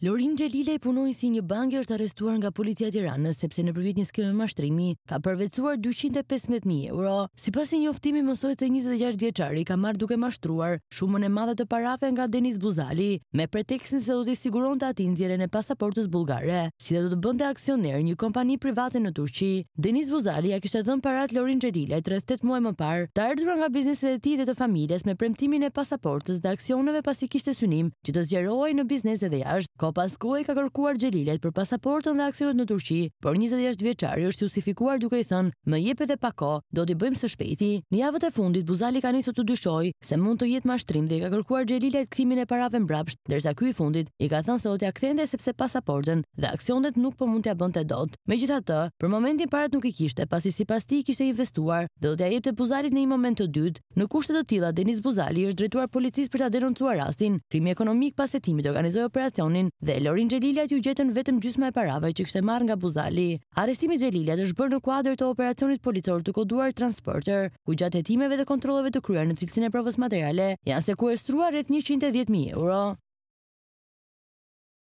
Lorin Gjelile, punoj si një bankë, është arestuar nga policia Tiranës, sepse në përvjet një skime mashtrimi, ka përvecuar 215.000 euro. Si pas një oftimi mësojt e 26 vjeqari, ka marrë duke mashtruar shumën e madhe të parafe nga Denis Buzali, me preteksin se do të siguron të atin zjere në pasaportës bulgare, si dhe do të bënde aksioner një kompani private në Turqi. Denis Buzali ja kishtë dhënë parat Lorin Gjelile, 38 muaj më parë ta ardhur nga biznesi dhe të familjes me premtimin e pasaportës dhe aksioneve synim që të në jashtë, pas kohë i ka kërkuar gjelilet për pasaportën dhe aksionet në Turqi, por 26 vjeqari është justifikuar duke i thënë, më jepe dhe pako, do t'i bëjmë së shpejti. Në javët e fundit, Buzali ka njësë të dyshoj se mund të jetë mashtrim dhe i ka kërkuar gjelilet këthimin e parave mbrapsht, dërsa kuj fundit i ka thënë se do t'ja këthende sepse pasaportën dhe aksionet nuk po mund t'ja bënd të dot. Me gjitha të, për momentin parat nuk i kishte, pasi si pas ti i kishte investuar dhe do t'ja jep të Buzalit në i moment të dytë, në kushtet të tila, Denis Buzali është drejtuar policis për t'a denoncuar rastin, krimi ekonomik pas pasetimit organizoj operacionin dhe Lorin Xhelilat ju gjetën vetëm gjysma e parave që kishte marrë nga Buzali. Arrestimi i Xhelilat është bërë në kuadër të operacionit policor të koduar Transporter, ku gjatë hetimeve dhe kontroleve të kryar në cilësinë e provës materiale janë sekuestruar rreth 110.000 euro.